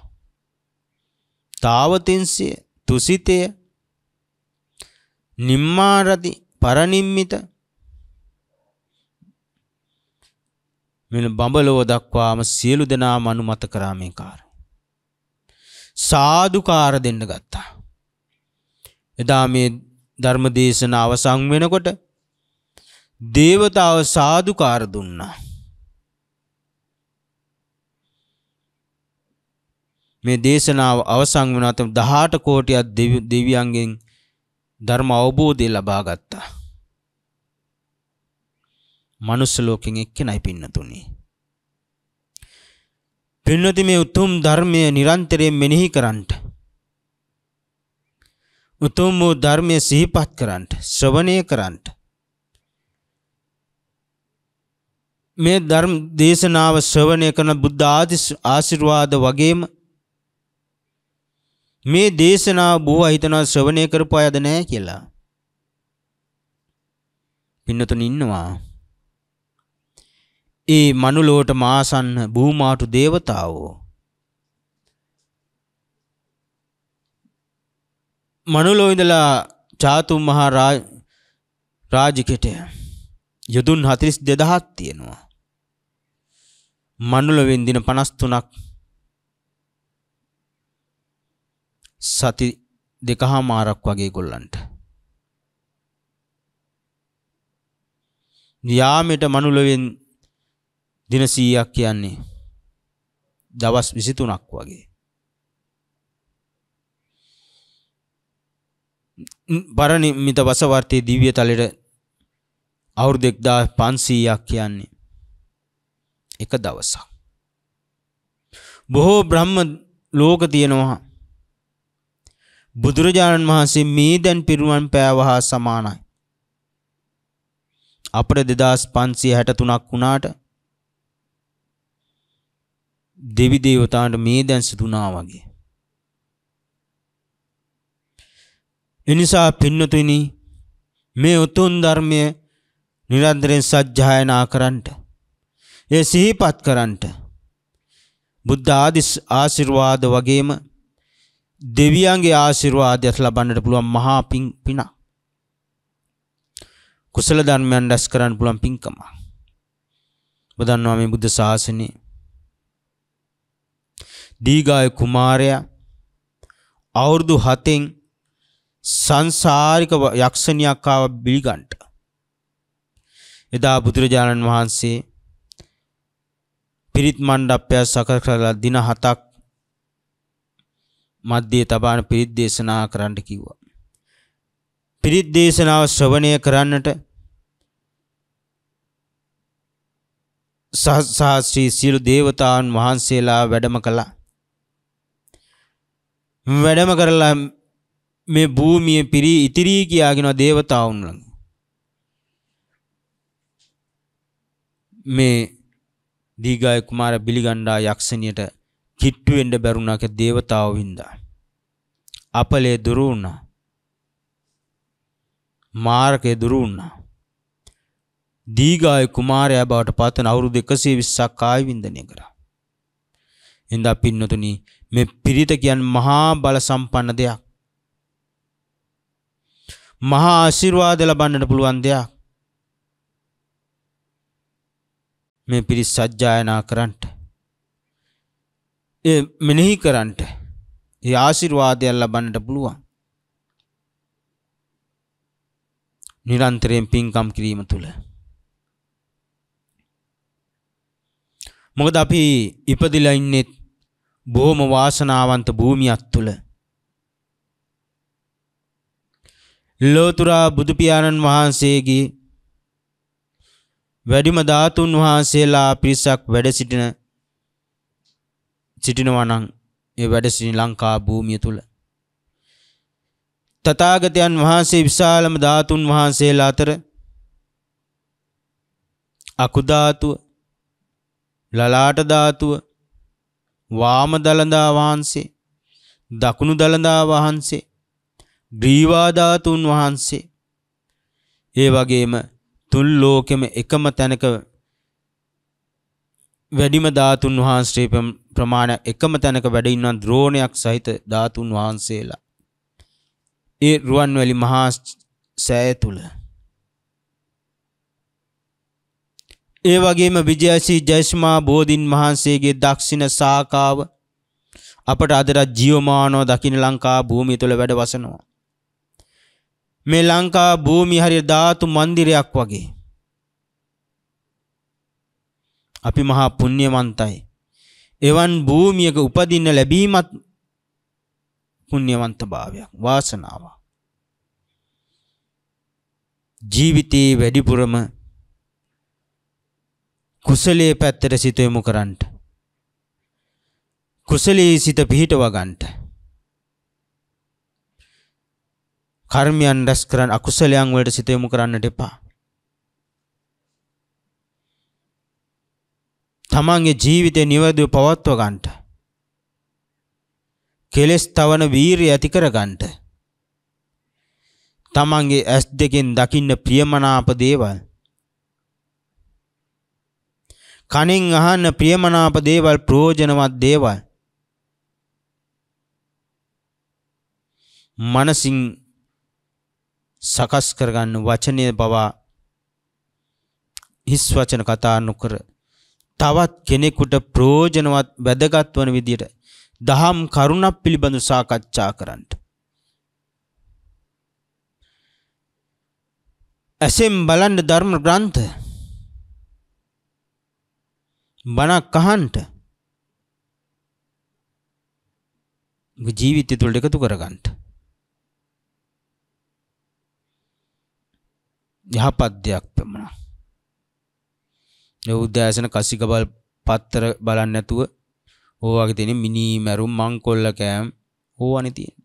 [SPEAKER 1] තාවතින්සිය තුසිතය නිම්මාරති පරනිම්මිත මෙන බඹලොව දක්වාම සියලු දෙනාම අනුමත කරා මේ කාර්ය. සාදුකාර දෙන්න ගත්තා. එදා මේ ධර්ම දේශන අවසන් වෙනකොට දේවතාව සාදුකාර දුන්නා. මේ දේශනාව අවසන් වුණාතම 18 කෝටියක් දෙවියන්ගෙන් ධර්ම අවබෝධය ලබා ගත්තා. මනුස්ස ලෝකෙන් එක්කෙනයි පින්නතුනේ. පින්නති මේ උතුම් ධර්මය නිරන්තරයෙන් මෙනෙහි කරන්ට. උතුම් වූ ධර්මය සිහිපත් කරන්ට, ශ්‍රවණය කරන්ට. මේ ධර්ම දේශනාව ශ්‍රවණය කරන බුද්ධ ආශිර්වාද වගේම මේ දේශනාව බොහෝ හිතනවා ශ්‍රවණය කරපු අයද නැහැ කියලා. පින්නතුන් ඉන්නවා. ඒ මනුලෝට මාසන්න භූමාටු දේවතාවෝ මනුලෝ ඉඳලා චාතුම් මහා රාජිකෙට යදුන් 42000ක් තියෙනවා. මනුලවෙන් දින 53ක් සති දෙකහා මාරක් වගේ ගොල්ලන්ට. යාමට මනුලවෙන් දින සීයක් කියන්නේ දවස් විසිතුනක් වගේ. බරණි මිත වසවර්තය දිවිය තලට අවුරු දෙක්දා පන්සීයක් කියන්නේ එක දවසක්. බොහෝ බ්‍රහ්ම ලෝක තියෙනවා බුදුරජාණන් වහන්සේ මේ දැන් පිරුවන් පෑව හා සමානයි. අපට දෙදස් පන්සිය හැට තුනක් වුණාට දෙවි දේවතාන්ට මේ දැන් සිදුනා වගේ. එනිසා පින්නතුනි මේ උතුම් ධර්මය නිරන්තරයෙන් සජ්ජායනා කරන්නට ඒ සිහිපත් කරන්නට බුද්ධ ආදිස් ආශිර්වාද වගේම දෙවියන්ගේ ආශිර්වාදයක් ලබන්නට පුළුවන් මහා පිං පින. කුසල ධර්මයන් රැස් කරන්න පුළුවන් පිංකම. ඔබ දන්නවා මේ බුද්ධ ශාසනයේ දීගාය කුමාරයා අවුරුදු 7න් සංසාරික යක්ෂණියක් ආව බිලිගන්ට. එදා බුදුරජාණන් වහන්සේ පිරිත් මණ්ඩපය සකස් කරලා දින 7ක් මධ්‍යයේ තබාන පිරිත් දේශනා කරන්න කිව්වා. පිරිත් දේශනාව ශ්‍රවණය කරන්නට සහස්ත්‍රී සියලු දේවතාවුන් වහන්සේලා වැඩම කළා. වැඩම කරලා මේ භූමිය පිරි ඉතිරී කියාගෙන දේවතාවුන් ළඟ. මේ දීගාය කුමාර බිලිගණ්ඩා යක්ෂණියට කිට්ටු වෙන්න බැරුණා කියලා దేవතාවෝ හින්දා. අපලේ දුරු වුණා. මාර්ගය දුරු වුණා. දීගාය කුමාරයා බවට පතන අවුරුදු 120ක් ආය වින්දනය කරා. එඳා පින්නතුනි මේ පිරිත කියන්නේ මහා බල සම්පන්න දෙයක්. මහා ආශිර්වාද ලබන්නට පුළුවන් දෙයක්. මේ පිරිස සජ්ජායනා කරන්නට ඒ මෙනෙහි කරන්නට ඒ ආශිර්වාදයක් ලබන්නට පුළුවන්. නිරන්තරයෙන් පින්කම් කිරීම තුළ. මොකද අපි ඉපදිලා ඉන්නේ බොහොම වාසනාවන්ත භූමියක් තුළ. ලෝතර බුදු පියාණන් වහන්සේගේ වැඩිම ධාතුන් වහන්සේලා පිරිසක් වැඩ සිටින සිටිනවා නම් ඒ වැඩ ශ්‍රී ලංකා භූමිය තුල තථාගතයන් වහන්සේ විශාලම ධාතුන් වහන්සේලා අතර අකු ධාතුව ලලාට ධාතුව වාම දලදා වහන්සේ දකුණු දලදා වහන්සේ ග්‍රීවා ධාතුන් වහන්සේ ඒ වගේම තුන් ලෝකෙම එකම තැනක වැඩිම ධාතුන් වහන්සේ ප්‍රමාණ එකම තැනක වැඩ ඉන්නා ද්‍රෝණයක් සහිත ධාතුන් වහන්සේලා. ඒ රුවන්වැලි මහා සෑය තුල. ඒ වගේම විජයසී ජයස්මා බෝධින් වහන්සේගේ දක්ෂින සාකාව අපට අදට ජීවමානව දකින ලංකා භූමිය තුළ වැඩ වසනවා. මේ ලංකා භූමි හරි ධාතු මන්දිරයක් වගේ. අපි මහා පුණ්‍යවන්තයි. එවන් භූමියක උපදින්න ලැබීමත් පුණ්‍යවන්ත භාවයක් වාසනාව. ජීවිතයේ වැඩිපුරම කුසලයේ පැත්තට සිත යොමු කරන්නට කුසලයේ සිත පිහිටව ගන්නට කර්මයන් රැස් කරන් අකුසලයන් වලට සිත යොමු කරන්නට එපා තමන්ගේ ජීවිතය නිවැරදිව පවත්ව ගන්නට කෙලස් තවන වීරිය ඇති කර ගන්නට තමන්ගේ ඇස් දෙකෙන් දකින්න ප්‍රියමනාප දේවල් කනෙන් අහන්න ප්‍රියමනාප දේවල් ප්‍රයෝජනවත් දේවල් මනසින් සකස් කරගන්න වචනය පවා හිස් වචන කතා නොකර තවත් කෙනෙකුට ප්‍රෝජනවත් වැදගත් වන විදියට දහම් කරුණක් පිළිබඳ සාකච්ඡා කරන්න. ඇසෙන් බලන්න ධර්ම ග්‍රන්ථ බණක් අහන්ට ජීවිතය තුළට එකතු කරගන්නට. යහපත් දෙයක් පෙමනා නෙවුද්දෑසන කසිකබල් පත්තර බලන්න නැතුව ඕවාගේ තියෙන මිනී මැරුම් මංකොල්ල කෑම් ඕවනේ තියෙන.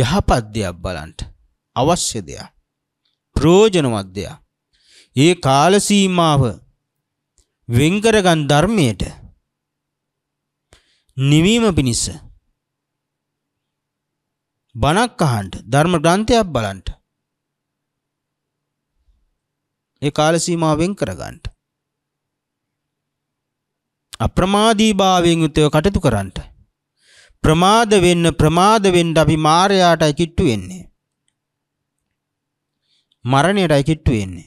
[SPEAKER 1] යහපත් දෙයක් බලන්න අවශ්‍ය දෙයක් ප්‍රයෝජනවත් දෙයක්. ඒ කාල සීමාව වෙන්කරගත් ධර්මයට නිවීම පිණිස බණක් අහන්න ධර්ම ග්‍රන්ථයක් බලන්න ඒ කාල සීමාවෙන් කරගන්න. අප්‍රමාදීභාවයෙන් යුතුව කටයුතු කරන්න. ප්‍රමාද වෙන්න ප්‍රමාද වෙන්න අපි මායයටයි කිට්ටු වෙන්නේ. මරණයටයි කිට්ටු වෙන්නේ.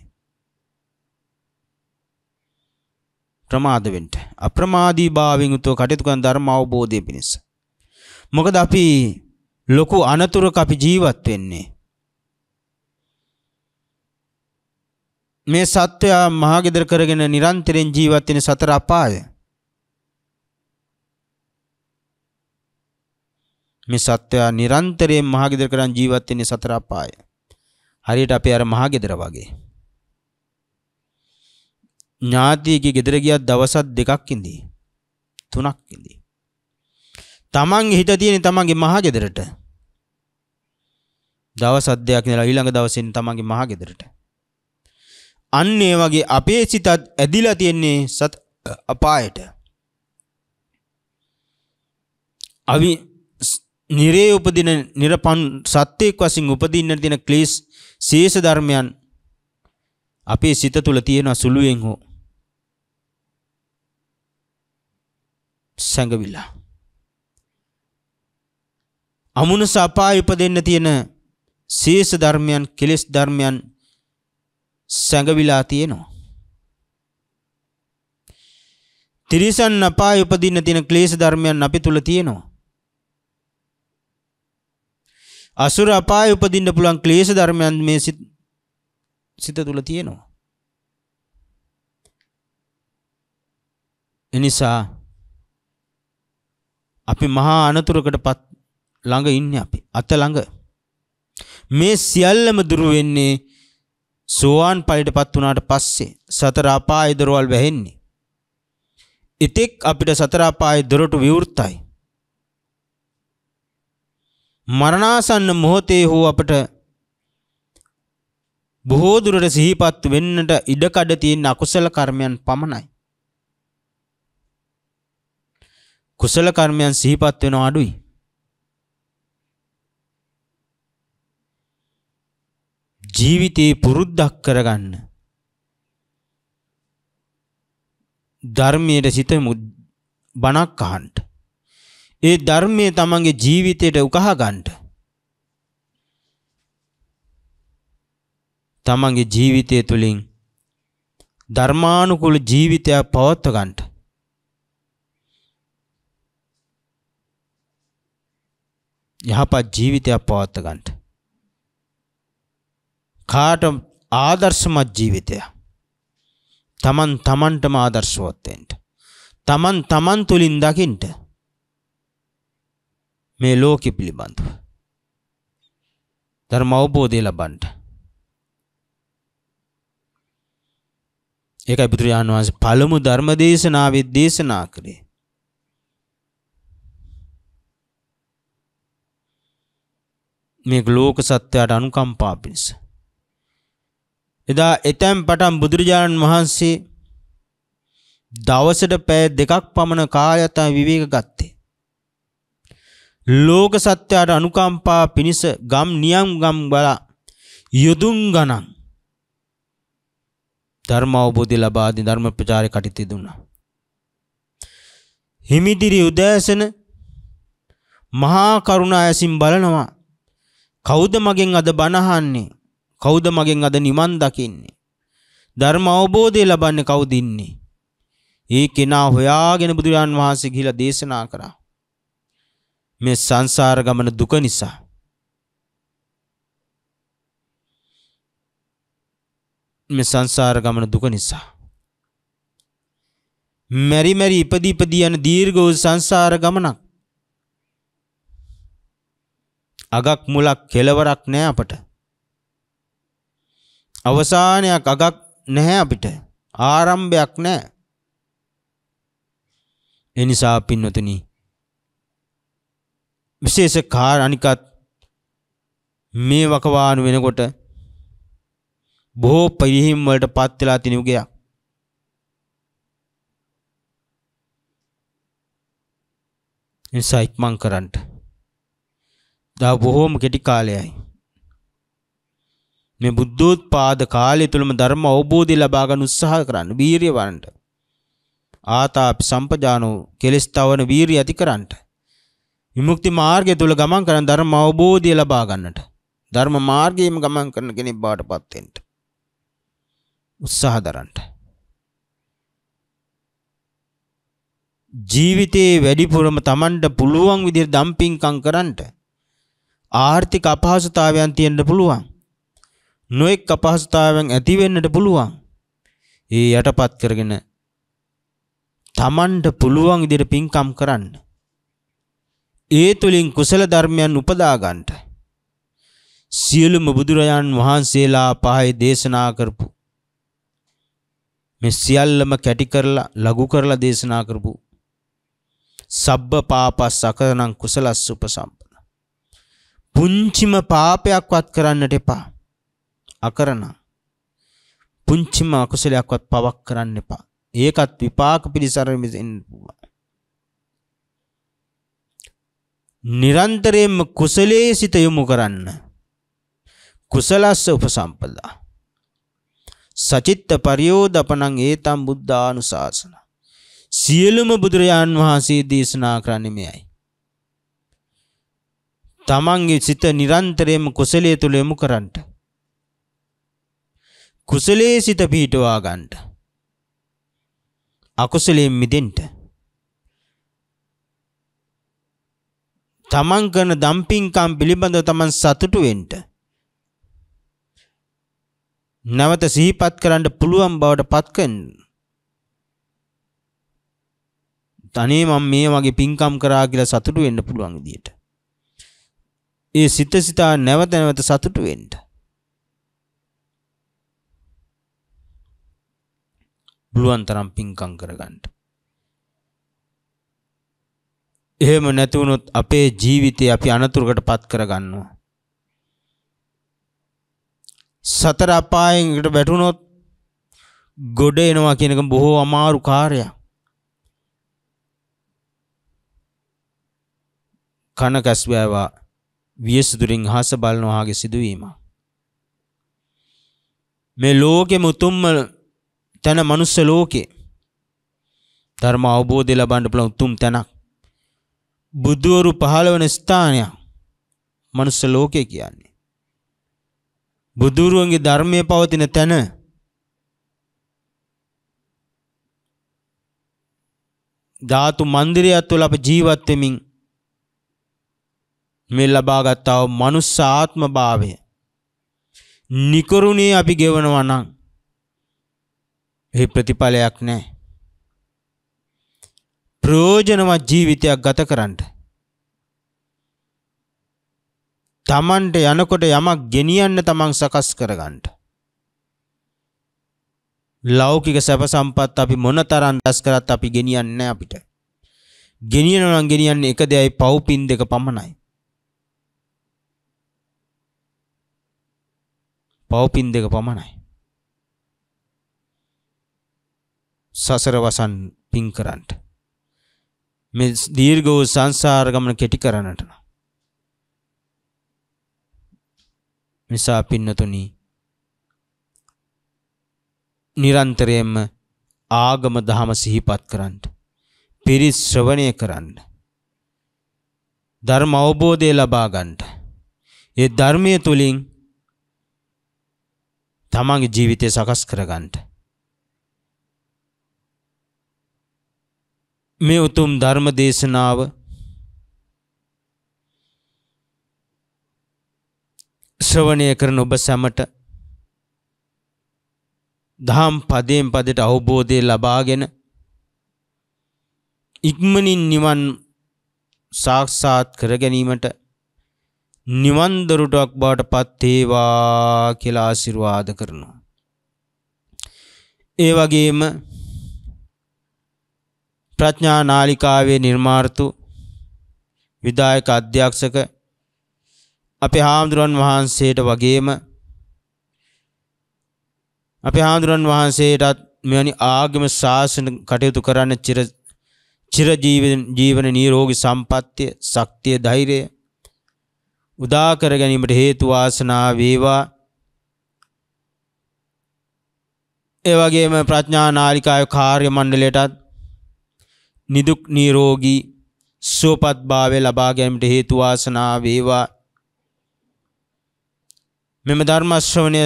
[SPEAKER 1] ප්‍රමාද වෙන්න. අප්‍රමාදීභාවයෙන් යුතුව කටයුතු කරන ධර්ම අවබෝධය පිණිස. මොකද අපි ලොකු අනතුරක අපි ජීවත් වෙන්නේ. මේ සත්වයා මහගෙදර කරගෙන නිරන්තරෙන් ජීවත් වෙන සතර අපාය. මේ සත්වයා නිරන්තරයෙන් මහගෙදර කරන් ජීවත් වෙන සතර අපාය. හරියට අපි අර මහගෙදර වගේ. ඥාතියගේ ගෙදර ගියත් දවසක් දෙකක් ඉඳී. තුනක් ඉඳී. තමන්ගේ හිත තියෙන තමන්ගේ මහගෙදරට. දවස් අධ්‍යයක් නේලා ඊළඟ දවසේ තමන්ගේ මහගෙදරට. අන්න ඒ වගේ අපේ සිතත් ඇදිලා තියෙන්නේ සත් අපායට. අවි නිරේ උපදින නිර්පන් සත්‍යයක් වශයෙන් උපදින්න තියෙන ක්ලේශ ශේෂ ධර්මයන් අපේ සිත තුල තියෙන සුළුයෙන් හෝ සංගවිලා අමුණස අපාය උපදින්න තියෙන ශේෂ ධර්මයන් කෙලෙස් ධර්මයන් සැඟවිලා තියෙනවා. තිරිසන් අපාය උපදින්න තියෙන ක්ලේශ ධර්මයන් අපි තුල තියෙනවා. අසුර අපාය උපදින්න පුළුවන් ක්ලේශ ධර්මයන් මේ සිත තුල තියෙනවා. එනිසා අපි මහා අනතුරකටපත් ළඟ ඉන්නේ අපි අත ළඟ මේ සියල්ලම දුරු වෙන්නේ සෝවාන් පයිටපත් වුණාට පස්සේ සතර අපායේ දොරවල් වැහෙන්නේ. ඉතික් අපිට සතර අපායේ දොරටු විවෘතයි. මරණාසන්න මොහොතේ හෝ අපට බොහෝ දුරට සිහිපත් වෙන්නට ඉඩකඩ තියෙන අකුසල කර්මයන් පමණයි. කුසල කර්මයන් සිහිපත් වෙන අඩුයි. ජීවිතේ පුරුද්දක් කරගන්න. ධර්මයට සිත බණක් අහන්ට. ඒ ධර්මය තමන්ගේ ජීවිතයට උකහගන්ට. තමන්ගේ ජීවිතය තුළින් ධර්මානුකුල ජීවිතයක් පවත්වගන්ට. යහපත් ජීවිතයක් පවත්වගන්ට. කාට ආදර්ශමත් ජීවිතය. තමන් තමන්ටම ආදර්ශවත්තෙන්ට. තමන් තමන් තුළින් දකිින්ට මේ ලෝකෙ පිළිබඳව. ධර්ම අවබෝධය ලබන්ට. ඒකයි බුදුරජාණන් වහන්සේ පළමු ධර්ම දේශනාවේ දේශනා කළේ. මේ ලෝක සත්‍යයට අනුකම්පා පිණිස. එදා එතැන් පටන් බුදුරජාණන් වහන්සේ දවසට පැය දෙකක් පමණ කාලයක් තමයි විවේක ගත්තේ. ලෝක සත්‍යයට අනුකම්පා පිණිස ගම් නියම් ගම් බලා යොදුන් ගණන් ධර්ම අවබෝධය ලබා දී ධර්ම ප්‍රචාරය කටයුතු දුන්නා. හිමිදිරි උදෑසන මහා කරුණා ඇසින් බලනවා කවුද මගෙන් අද බණ අහන්නේ කවුද මගෙන් අද නිවන් දකින්නේ? ධර්ම අවබෝධය ලබන්නේ කවුද ඉන්නේ? ඒ කෙනා හොයාගෙන බුදුරජාන් වහන්සේ ගිහිලා දේශනා කරා. මේ සංසාර ගමන දුක නිසා මේ සංසාර ගමන දුක නිසා මෙරි මෙරි ඉපදී ඉපදී යන දීර්ඝ වූ සංසාර ගමනක් අගක් මුලක් කෙලවරක් නෑ අපට අවසානයක් අගක් නැහැ අපිට. ආරම්භයක් නැහැ. ඒ නිසා පින්නතුනි විශේෂ කාර අනිකත් මේ වකවානු වෙනකොට බොහෝ පිරිහීම් වලට පත් වෙලා තියෙන යුගයක්. නිසා ඉක්මන් කරන්නට. දා බොහෝම කෙටි කාලයයි. මේ බුද්ධෝත්පාද කාලය තුළම ධර්ම අවබෝධය ලබා ගන්න උත්සාහ කරන්න වීරිය වරන්ට ආතාප සම්පජානෝ කෙලස් තවන වීරිය ඇති කරන්ට විමුක්ති මාර්ගය තුළ ගමන් කරන ධර්ම අවබෝධය ලබා ගන්නට ධර්ම මාර්ගයේම ගමන් කරන කෙනෙක් බවට පත් වෙන්න උත්සාහ දරන්න ජීවිතේ වැඩිපුරම Tamanට පුළුවන් විදිහට දම්පින්කම් කරන්න ආර්ථික අපහසුතාවයන් තියෙන්න පුළුවන් නොඑක් අපහසුතාවයන් ඇති වෙන්නට පුළුවන්. ඒ යටපත් කරගෙන තමන්ට පුළුවන් විදිහට පින්කම් කරන්න. ඒ තුලින් කුසල ධර්මයන් උපදා ගන්නට. සියලුම බුදුරජාන් වහන්සේලා පහේ දේශනා කරපු මේ සියල්ලම කැටි කරලා ලඝු කරලා දේශනා කරපු සබ්බ පාපස්සකරණං කුසලස්ස උපසම්පන පුංචිම පාපයක්වත් කරන්නට එපා අකරණ පුංචිම අකුසලයක්වත් පවක් කරන්න එපා. ඒකත් විපාක පිළිසරණ මිසෙන්න පුළුවන්. නිරන්තරයෙන්ම කුසලයේ සිත යොමු කරන්න. කුසලස්ස උපසම්පදා. සචිත්ත පරියෝදපනං ඒතම් බුද්ධානුශාසන. සියලුම බුදුරජාන් වහන්සේ දේශනා කරන්නේ මෙයයි. තමන්ගේ සිත නිරන්තරයෙන්ම කුසලයේ තුල යොමු කරන්නට. කුසලයේ සිත පිහිටවා ගන්නට. අකුසලයෙන් මිදෙන්න. තමන් කරන දම්පින්කම් පිළිබඳව තමන් සතුටු වෙන්න. නැවත සිහිපත් කරන්න පුළුවන් බවට පත් කරන්න. තනේ මම මේ වගේ පින්කම් කරා කියලා සතුටු වෙන්න පුළුවන් විදියට. ඒ සිත සිතා නැවත නැවත සතුටු වෙන්න. පුළුවන් තරම් පිංකම් කරගන්න. එහෙම නැති වුණොත් අපේ ජීවිතේ අපි අනතුරකටපත් කරගන්නවා. සතර අපායෙන් එකට වැටුණොත් ගොඩ එනවා කියන එක බොහෝ අමාරු කාර්යයක්. කන කැස්වෑවා වියසුදුරින් හස බලනවාගේ සිදුවීම. මේ ලෝකෙම උතුම්ම තැන මනුස්ස ලෝකේ ධර්ම අවබෝධය ලබන්න පුළුවන් උතුම් තැනක්. බුදුවරු පහළ වන ස්ථානයක් මනුස්ස ලෝකේ කියන්නේ. බුදුරුවන්ගේ ධර්මයේ පවතින තැන ධාතු මන්දිරයත් තුළ අප ජීවත් වෙමින් මේ ලබාගත් ආ මනුස්ස ආත්ම භාවය නිකරුණේ අපි ගෙවනවා නම් එහි ප්‍රතිඵලයක් නැහැ. ප්‍රයෝජනවත් ජීවිතයක් ගත කරන්න. තමන්ට යනකොට යමක් ගෙනියන්න තමන් සකස් කරගන්න. ලෞකික සැප සම්පත් අපි මොනතරම් දස් කරත් අපි ගෙනියන්නේ නැහැ අපිට. ගෙනියනවා නම් ගෙනියන්නේ එක දෙයයි පව්පින් දෙක පමණයි. පව්පින් දෙක පමණයි. සසර වසන් පින් කරන්නට. මේ දීර්ඝ වූ සංසාර ගමන කෙටි කරන්නට. නිසා පින්නතුනි නිරන්තරයෙන්ම ආගම දහම සිහිපත් කරන්නට. පිරිස් ශ්‍රවණය කරන්න. ධර්ම අවබෝධය ලබා ගන්නට. ඒ ධර්මයේ තුලින් තමන්ගේ ජීවිතය සකස් කරගන්නට. මේ උතුම් ධර්ම දේශනාව ශ්‍රවණය කරන ඔබ සැමට දහම් පදයෙන් පදට අවබෝධය ලබාගෙන ඉක්මනින් නිවන් සාක්ෂාත් කර ගැනීමට නිවන් දොරටුවක් බවට පත් වේවා කියලා ආශිර්වාද කරනවා. ඒ වගේම ප්‍රඥා නාලිකාවේ නිර්මාර්තු විදායක අධ්‍යක්ෂක අපේ හාමුදුරන් වහන්සේට වගේම අපේ හාමුදුරන් වහන්සේටත් මෙවැනි ආගම ශාසන කටයුතු කරන්න චිර චිරජීවන ජීවන නිරෝගී සම්පත්තිය, ශක්තිය, ධෛර්යය උදා කර ගැනීමට හේතු වාසනා වේවා. ඒ වගේම ප්‍රඥා නාලිකාවේ කාර්ය මණ්ඩලයටත් නිදුක් නීරෝගී සුවපත්භාවය ලබා ගැනීමට හේතු වාසනා වේවා. මෙම ධර්ම ශ්‍රවණය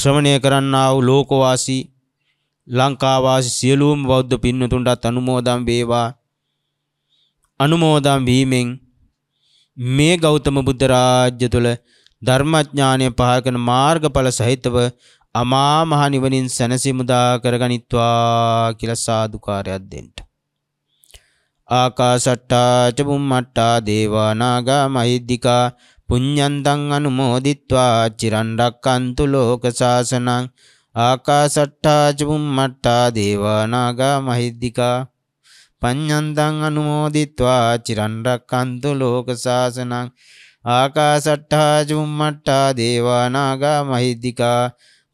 [SPEAKER 1] ශ්‍රවණය කරන්නා වූ ලෝකවාසී ලංකාවාසී සියලුම බෞද්ධ පින්නතුන්ටත් අනුමෝදන් වේවා. අනුමෝදන් වීමෙන් මේ ගෞතම බුද්ධ රාජ්‍ය තුළ ධර්මඥානය පහකන මාර්ගඵල සහිතව අමා මහ නිවනින් සැනසීමුදා කරගනිත්වා කියලා සාදුකාරයක් දෙන්න. ආකාසට්ටා ච බුම්මට්ටා දේවා නාග මහිද්దికා පුඤ්ඤන්තං අනුමෝදිත්වා චිරන් රැක්කන්තු ලෝක සාසනං ආකාසට්ටා ච බුම්මට්ටා දේවා නාග මහිද්దికා පඤ්ඤන්තං අනුමෝදිත්වා චිරන් රැක්කන්තු ලෝක සාසනං ආකාසට්ඨා චුම්මට්ඨා දේවා නාග මහිද්దికා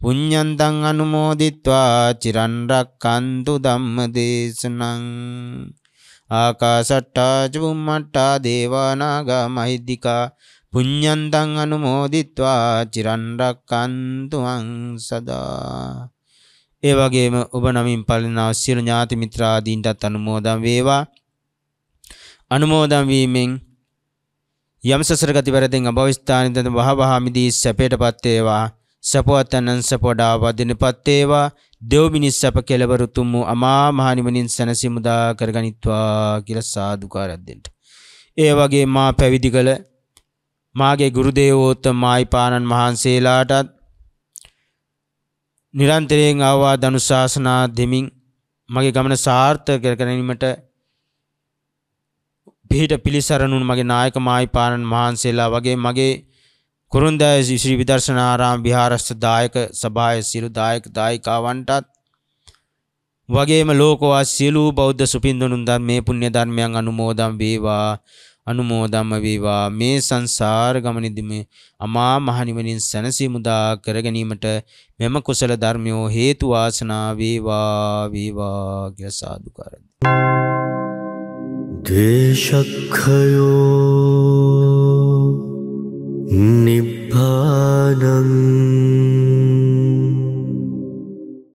[SPEAKER 1] පුඤ්ඤන්තං අනුමෝදිත්වා චිරන් රක්칸තු ධම්මදේශනං ආකාසට්ටා චුම්මට්ටා දේවානාගා මහිද්దికා පුඤ්ඤන්තං අනුමෝදිත්වා චිරන් රැක්කන්තුං සදා ඒ වගේම ඔබ නමින් පලනා සියලු ඥාති මිත්‍රාදීන්ටත් අනුමෝදන් වේවා අනුමෝදන් වීමෙන් යම් සසර ගති වරදෙන් අභවස්ථානින්ද වහවහා මිදී සැපයටපත් වේවා සපවත්තනන් සපඩා වදිනපත් වේවා දෙව් මිනිස් සැප කෙලවර උතුම් වූ අමා මහ නිවනින් සැනසීමුදා කරගනිත්වා කියලා සාදුකාරයක් දෙන්න. ඒ වගේ මා පැවිදි කළ මාගේ ගුරු දේවෝත්තම මායිපාණන් මහන්සේලාටත් නිරන්තරයෙන් අවවාද අනුශාසනා දෙමින් මගේ ගමන සාර්ථක කර ගැනීමට පිහිට පිළිසරණුන් මගේ නායක මායිපාණන් මහන්සේලා වගේ මගේ කුරුන්දෑ ශ්‍රී විදර්ශනාරාම විහාරස්ථ දායක සභාවේ සියලු දායක දායිකාවන්ටත් වගේම ලෝකවාසී සියලු බෞද්ධ සුපින්දුනුන් ධර්මයේ පුණ්‍ය ධර්මයන් අනුමෝදන් වේවා අනුමෝදම්ම වේවා මේ සංසාර ගමනේදීම අමා මහ නිවනින් සැනසී මුදා කර ගැනීමට මෙම කුසල ධර්මයෝ හේතු වාසනා වේවා වේවා කියලා සාදුකාරදී දේශක්ඛයෝ निभ्धानं